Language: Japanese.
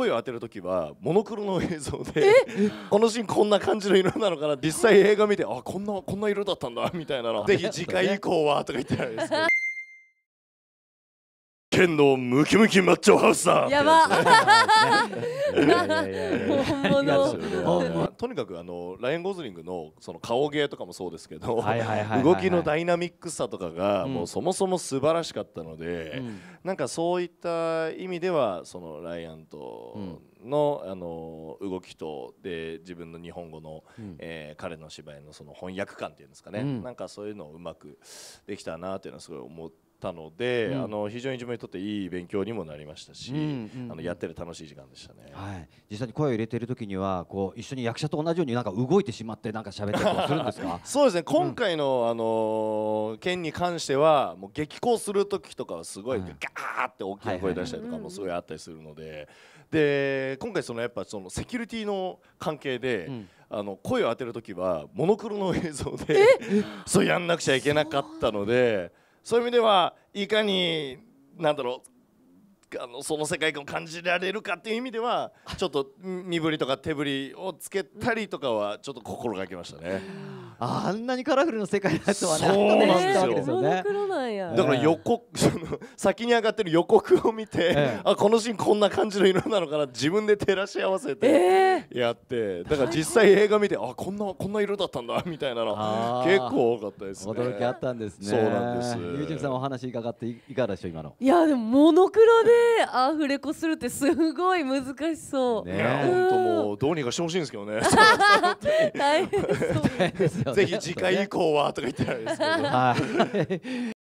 声を当てる時はモノクロの映像で このシーンこんな感じの色なのかな実際映画見てあこんなこんな色だったんだみたいなのぜひ次回以降はとか言ってないですけど剣のムキムキマッチョハウスだやば 本物とにかくあのライアン・ゴズリングのその顔芸とかもそうですけど動きのダイナミックさとかがもうそもそも素晴らしかったので、うん、なんかそういった意味ではそのライアンとの,、あの動きとで自分の日本語の、うん、えー、彼の芝居のその翻訳感っていうんですかね、うん、なんかそういうのをうまくできたなっていうのはすごい思って。たので、あの非常に自分にとっていい勉強にもなりましたし、あのやってる楽しい時間でしたね、はい、実際に声を入れている時にはこう一緒に役者と同じようになんか動いてしまってなんか喋ったりするんですか そうですね今回の、あの件に関してはもう激高する時とかはすごいガーって大きい声出したりとかもすごいあったりするので、で今回そのやっぱそのセキュリティの関係で、うん、あの声を当てる時はモノクロの映像で そうやんなくちゃいけなかったので。そういう意味ではいかになんだろうあのその世界観を感じられるかっていう意味ではちょっと身振りとか手振りをつけたりとかはちょっと心がけましたね。あんなにカラフルな世界だとはね。そうなんですよ。ね、だから予告、その先に上がってる予告を見て、えー、あこのシーンこんな感じの色なのかな自分で照らし合わせてやって、えー、だから実際映画見てあこんなこんな色だったんだみたいなの結構多かったですね。驚きあったんですね。そうなんです。ゆうじゅんさんお話伺っていかがでしょう今の。いやでもモノクロでアフレコするってすごい難しそうね本当もうどうにかしてほしいんですけどね 大変そう ぜひ次回以降はとか言ってないですけど